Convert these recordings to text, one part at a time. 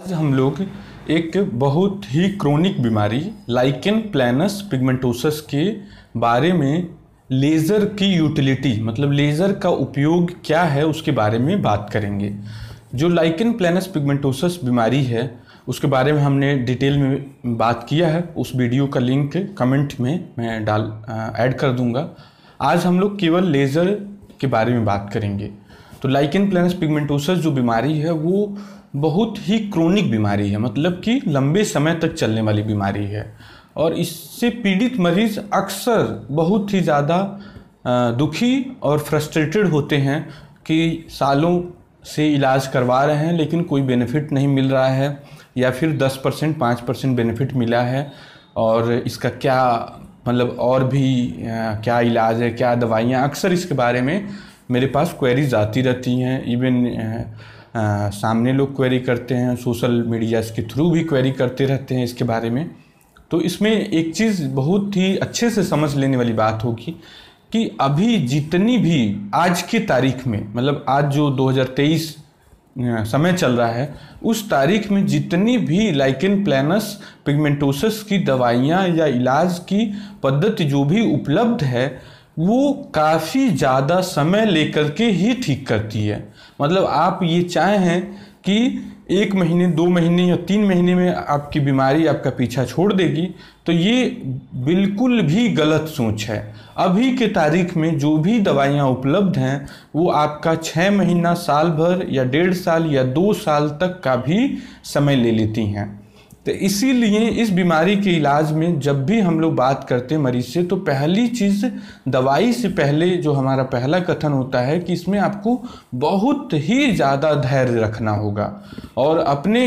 आज हम लोग एक बहुत ही क्रोनिक बीमारी लाइकेन प्लानस पिगमेंटोसस के बारे में लेज़र की यूटिलिटी मतलब लेज़र का उपयोग क्या है उसके बारे में बात करेंगे जो लाइकेन प्लानस पिगमेंटोसस बीमारी है उसके बारे में हमने डिटेल में बात किया है उस वीडियो का लिंक कमेंट में मैं डाल ऐड कर दूंगा आज हम लोग केवल लेज़र के बारे में बात करेंगे तो लाइकेन प्लानस पिगमेंटोसस जो बीमारी है वो बहुत ही क्रोनिक बीमारी है मतलब कि लंबे समय तक चलने वाली बीमारी है और इससे पीड़ित मरीज अक्सर बहुत ही ज़्यादा दुखी और फ्रस्ट्रेटेड होते हैं कि सालों से इलाज करवा रहे हैं लेकिन कोई बेनिफिट नहीं मिल रहा है या फिर 10 परसेंट पाँच परसेंट बेनिफिट मिला है और इसका क्या मतलब और भी क्या इलाज है क्या दवाइयाँ अक्सर इसके बारे में मेरे पास क्वेरीज आती रहती हैं इवन आ, सामने लोग क्वेरी करते हैं सोशल मीडियाज़ के थ्रू भी क्वेरी करते रहते हैं इसके बारे में तो इसमें एक चीज़ बहुत ही अच्छे से समझ लेने वाली बात होगी कि अभी जितनी भी आज की तारीख में मतलब आज जो 2023 समय चल रहा है उस तारीख में जितनी भी लाइकिन प्लानस पिगमेंटोसिस की दवाइयाँ या इलाज की पद्धति जो भी उपलब्ध है वो काफ़ी ज़्यादा समय लेकर के ही ठीक करती है मतलब आप ये चाहे हैं कि एक महीने दो महीने या तीन महीने में आपकी बीमारी आपका पीछा छोड़ देगी तो ये बिल्कुल भी गलत सोच है अभी के तारीख में जो भी दवाइयाँ उपलब्ध हैं वो आपका छः महीना साल भर या डेढ़ साल या दो साल तक का भी समय ले लेती हैं तो इसीलिए इस बीमारी के इलाज में जब भी हम लोग बात करते हैं मरीज से तो पहली चीज़ दवाई से पहले जो हमारा पहला कथन होता है कि इसमें आपको बहुत ही ज़्यादा धैर्य रखना होगा और अपने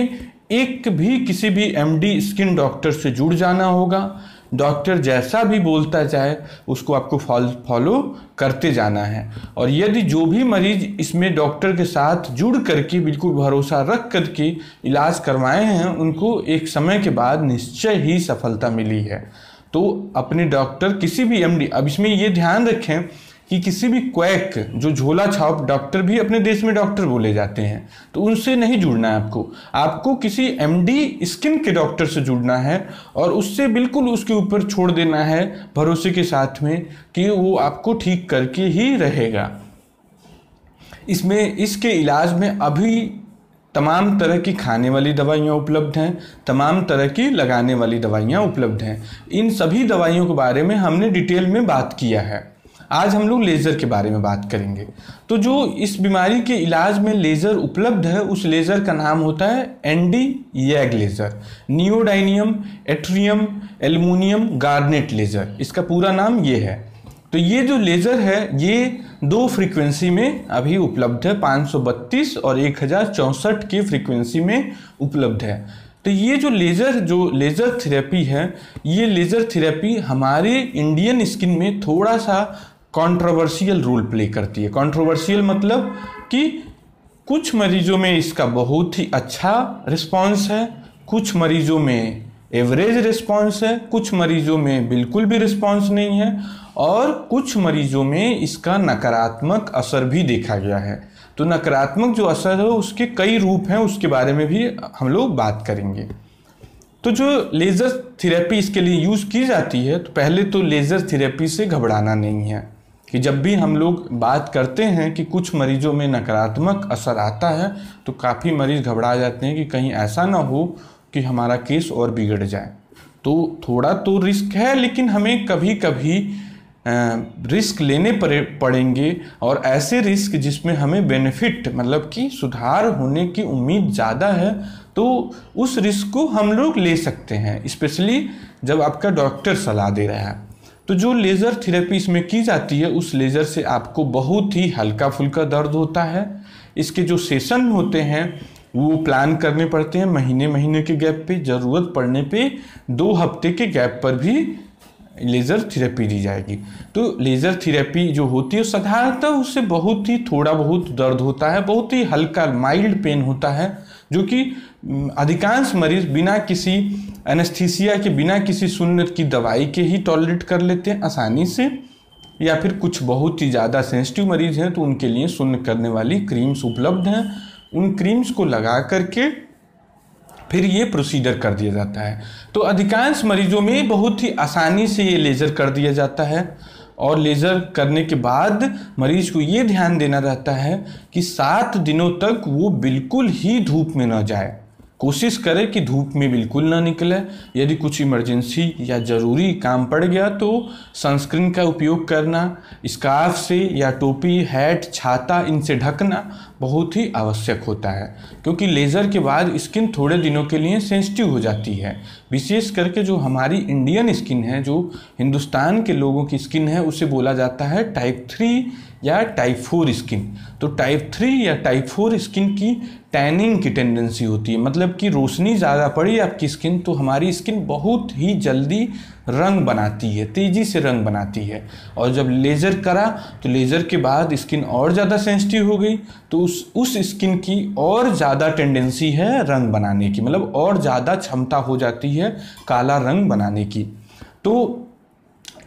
एक भी किसी भी एमडी स्किन डॉक्टर से जुड़ जाना होगा डॉक्टर जैसा भी बोलता जाए उसको आपको फॉलो करते जाना है और यदि जो भी मरीज इसमें डॉक्टर के साथ जुड़ करके बिल्कुल भरोसा रख करके इलाज करवाए हैं उनको एक समय के बाद निश्चय ही सफलता मिली है तो अपने डॉक्टर किसी भी एमडी अब इसमें ये ध्यान रखें कि किसी भी क्वैक जो झोला छाप डॉक्टर भी अपने देश में डॉक्टर बोले जाते हैं तो उनसे नहीं जुड़ना है आपको आपको किसी एमडी स्किन के डॉक्टर से जुड़ना है और उससे बिल्कुल उसके ऊपर छोड़ देना है भरोसे के साथ में कि वो आपको ठीक करके ही रहेगा इसमें इसके इलाज में अभी तमाम तरह की खाने वाली दवाइयाँ उपलब्ध हैं तमाम तरह की लगाने वाली दवाइयाँ उपलब्ध हैं इन सभी दवाइयों के बारे में हमने डिटेल में बात किया है आज हम लोग लेज़र के बारे में बात करेंगे तो जो इस बीमारी के इलाज में लेज़र उपलब्ध है उस लेज़र का नाम होता है N D YAG laser neodymium yttrium aluminium garnet laser इसका पूरा नाम ये है तो ये जो लेज़र है ये दो फ्रीक्वेंसी में अभी उपलब्ध है पाँच और एक की फ्रीक्वेंसी में उपलब्ध है तो ये जो लेज़र जो लेज़र थेरेपी है ये लेज़र थेरेपी हमारे इंडियन स्किन में थोड़ा सा कंट्रोवर्शियल रोल प्ले करती है कंट्रोवर्शियल मतलब कि कुछ मरीजों में इसका बहुत ही अच्छा रिस्पांस है कुछ मरीजों में एवरेज रिस्पांस है कुछ मरीजों में बिल्कुल भी रिस्पांस नहीं है और कुछ मरीजों में इसका नकारात्मक असर भी देखा गया है तो नकारात्मक जो असर है उसके कई रूप हैं उसके बारे में भी हम लोग बात करेंगे तो जो लेज़र थेरेपी इसके लिए यूज़ की जाती है तो पहले तो लेज़र थेरेपी से घबराना नहीं है कि जब भी हम लोग बात करते हैं कि कुछ मरीजों में नकारात्मक असर आता है तो काफ़ी मरीज़ घबरा जाते हैं कि कहीं ऐसा ना हो कि हमारा केस और बिगड़ जाए तो थोड़ा तो रिस्क है लेकिन हमें कभी कभी रिस्क लेने पड़ेंगे और ऐसे रिस्क जिसमें हमें बेनिफिट मतलब कि सुधार होने की उम्मीद ज़्यादा है तो उस रिस्क को हम लोग ले सकते हैं स्पेशली जब आपका डॉक्टर सलाह दे रहा है तो जो लेज़र थेरेपी इसमें की जाती है उस लेज़र से आपको बहुत ही हल्का फुल्का दर्द होता है इसके जो सेशन होते हैं वो प्लान करने पड़ते हैं महीने महीने के गैप पे ज़रूरत पड़ने पे दो हफ्ते के गैप पर भी लेज़र थेरेपी दी जाएगी तो लेज़र थेरेपी जो होती है साधारणतः उससे बहुत ही थोड़ा बहुत दर्द होता है बहुत ही हल्का माइल्ड पेन होता है जो कि अधिकांश मरीज बिना किसी एनेस्थीसिया के बिना किसी सुन्न की दवाई के ही टॉलरेट कर लेते हैं आसानी से या फिर कुछ बहुत ही ज़्यादा सेंसिटिव मरीज हैं तो उनके लिए सुन्न करने वाली क्रीम्स उपलब्ध हैं उन क्रीम्स को लगा करके फिर ये प्रोसीजर कर दिया जाता है तो अधिकांश मरीजों में बहुत ही आसानी से ये लेज़र कर दिया जाता है और लेज़र करने के बाद मरीज को ये ध्यान देना रहता है कि सात दिनों तक वो बिल्कुल ही धूप में ना जाए कोशिश करें कि धूप में बिल्कुल ना निकले यदि कुछ इमरजेंसी या ज़रूरी काम पड़ गया तो सनस्क्रीन का उपयोग करना स्कार्फ से या टोपी हैट छाता इनसे ढकना बहुत ही आवश्यक होता है क्योंकि लेज़र के बाद स्किन थोड़े दिनों के लिए सेंसिटिव हो जाती है विशेष करके जो हमारी इंडियन स्किन है जो हिंदुस्तान के लोगों की स्किन है उसे बोला जाता है टाइप थ्री या टाइप फोर स्किन तो टाइप थ्री या टाइप फोर स्किन की टैनिंग की टेंडेंसी होती है मतलब कि रोशनी ज़्यादा पड़ी आपकी स्किन तो हमारी स्किन बहुत ही जल्दी रंग बनाती है तेज़ी से रंग बनाती है और जब लेज़र करा तो लेज़र के बाद स्किन और ज़्यादा सेंसिटिव हो गई तो उस उस स्किन की और ज़्यादा टेंडेंसी है रंग बनाने की मतलब और ज़्यादा क्षमता हो जाती है काला रंग बनाने की तो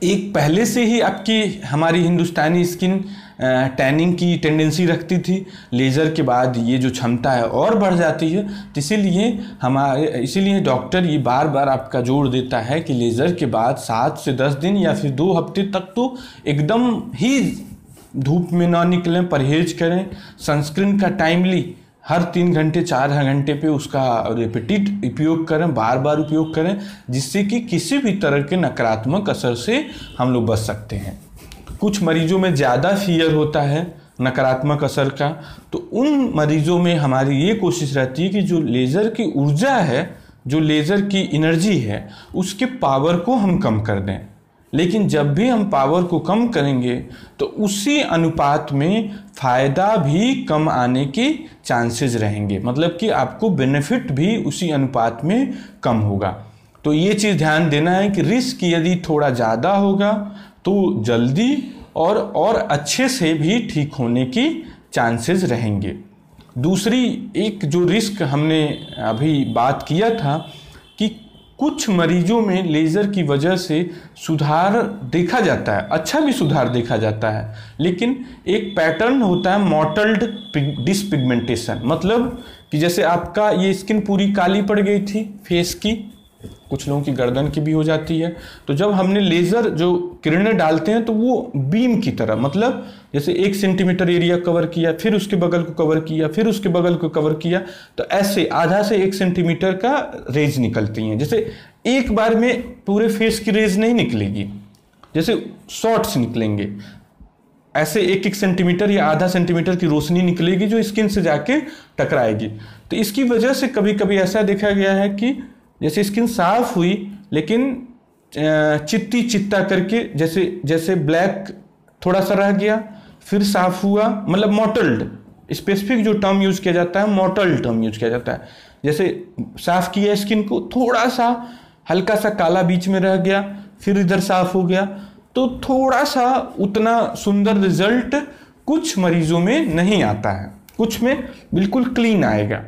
एक पहले से ही आपकी हमारी हिंदुस्तानी स्किन टैनिंग की टेंडेंसी रखती थी लेज़र के बाद ये जो क्षमता है और बढ़ जाती है तो इसीलिए हमारे इसीलिए डॉक्टर ये बार बार आपका जोर देता है कि लेज़र के बाद सात से दस दिन या फिर दो हफ्ते तक तो एकदम ही धूप में ना निकलें परहेज करें सनस्क्रीन का टाइमली हर तीन घंटे चार घंटे पे उसका रिपीटिड उपयोग करें बार बार उपयोग करें जिससे कि किसी भी तरह के नकारात्मक असर से हम लोग बच सकते हैं कुछ मरीजों में ज़्यादा फियर होता है नकारात्मक असर का तो उन मरीजों में हमारी ये कोशिश रहती है कि जो लेज़र की ऊर्जा है जो लेज़र की एनर्जी है उसके पावर को हम कम कर दें लेकिन जब भी हम पावर को कम करेंगे तो उसी अनुपात में फ़ायदा भी कम आने के चांसेस रहेंगे मतलब कि आपको बेनिफिट भी उसी अनुपात में कम होगा तो ये चीज़ ध्यान देना है कि रिस्क यदि थोड़ा ज़्यादा होगा तो जल्दी और और अच्छे से भी ठीक होने की चांसेस रहेंगे दूसरी एक जो रिस्क हमने अभी बात किया था कि कुछ मरीजों में लेज़र की वजह से सुधार देखा जाता है अच्छा भी सुधार देखा जाता है लेकिन एक पैटर्न होता है मॉटल्ड डिसपिगमेंटेशन मतलब कि जैसे आपका ये स्किन पूरी काली पड़ गई थी फेस की कुछ लोगों की गर्दन की भी हो जाती है तो जब हमने लेज़र जो किरणें डालते हैं तो वो बीम की तरह मतलब जैसे एक सेंटीमीटर एरिया कवर किया फिर उसके बगल को कवर किया फिर उसके बगल को कवर किया तो ऐसे आधा से एक सेंटीमीटर का रेज निकलती हैं जैसे एक बार में पूरे फेस की रेज नहीं निकलेगी जैसे शॉर्ट्स निकलेंगे ऐसे एक एक सेंटीमीटर या आधा सेंटीमीटर की रोशनी निकलेगी जो स्किन से जाके टकराएगी तो इसकी वजह से कभी कभी ऐसा देखा गया है कि जैसे स्किन साफ हुई लेकिन चित्ती चित्ता करके जैसे जैसे ब्लैक थोड़ा सा रह गया फिर साफ हुआ मतलब मॉटल्ड स्पेसिफिक जो टर्म यूज किया जाता है मोटल्ड टर्म यूज किया जाता है जैसे साफ किया स्किन को थोड़ा सा हल्का सा काला बीच में रह गया फिर इधर साफ हो गया तो थोड़ा सा उतना सुंदर रिजल्ट कुछ मरीजों में नहीं आता है कुछ में बिल्कुल क्लीन आएगा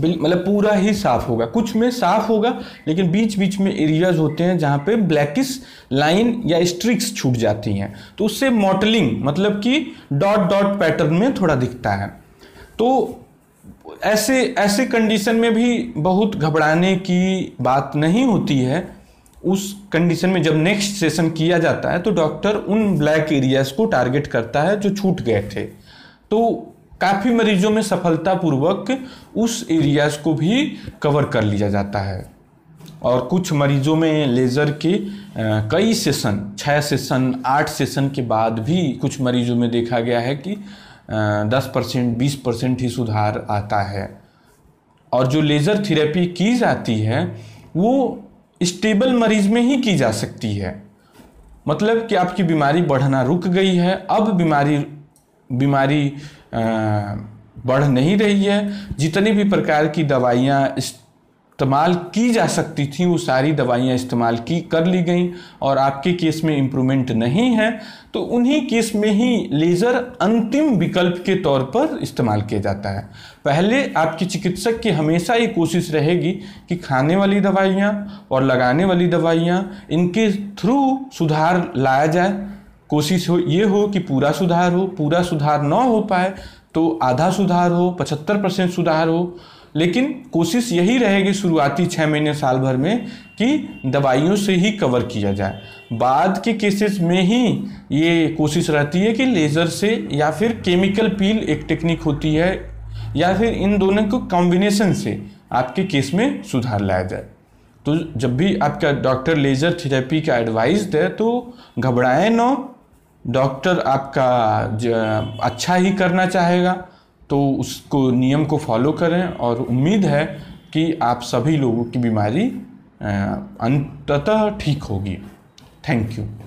मतलब पूरा ही साफ होगा कुछ में साफ होगा लेकिन बीच बीच में एरियाज होते हैं जहाँ पे ब्लैकिस लाइन या स्ट्रिक्स छूट जाती हैं तो उससे मॉडलिंग मतलब कि डॉट डॉट पैटर्न में थोड़ा दिखता है तो ऐसे ऐसे कंडीशन में भी बहुत घबराने की बात नहीं होती है उस कंडीशन में जब नेक्स्ट सेशन किया जाता है तो डॉक्टर उन ब्लैक एरियाज को टारगेट करता है जो छूट गए थे तो काफ़ी मरीजों में सफलतापूर्वक उस एरियाज को भी कवर कर लिया जाता है और कुछ मरीजों में लेज़र के कई सेशन छः सेशन आठ सेशन के बाद भी कुछ मरीजों में देखा गया है कि दस परसेंट बीस परसेंट ही सुधार आता है और जो लेज़र थेरेपी की जाती है वो स्टेबल मरीज में ही की जा सकती है मतलब कि आपकी बीमारी बढ़ना रुक गई है अब बीमारी बीमारी बढ़ नहीं रही है जितनी भी प्रकार की दवाइयाँ इस्तेमाल की जा सकती थी वो सारी दवाइयाँ इस्तेमाल की कर ली गई और आपके केस में इम्प्रूवमेंट नहीं है तो उन्हीं केस में ही लेज़र अंतिम विकल्प के तौर पर इस्तेमाल किया जाता है पहले आपकी चिकित्सक की हमेशा ये कोशिश रहेगी कि खाने वाली दवाइयाँ और लगाने वाली दवाइयाँ इनके थ्रू सुधार लाया जाए कोशिश हो ये हो कि पूरा सुधार हो पूरा सुधार ना हो पाए तो आधा सुधार हो पचहत्तर परसेंट सुधार हो लेकिन कोशिश यही रहेगी शुरुआती छः महीने साल भर में कि दवाइयों से ही कवर किया जाए बाद के केसेस में ही ये कोशिश रहती है कि लेज़र से या फिर केमिकल पील एक टेक्निक होती है या फिर इन दोनों को कॉम्बिनेशन से आपके केस में सुधार लाया जाए तो जब भी आपका डॉक्टर लेज़र थेरेपी का एडवाइस दे तो घबराएं ना डॉक्टर आपका अच्छा ही करना चाहेगा तो उसको नियम को फॉलो करें और उम्मीद है कि आप सभी लोगों की बीमारी अंततः ठीक होगी थैंक यू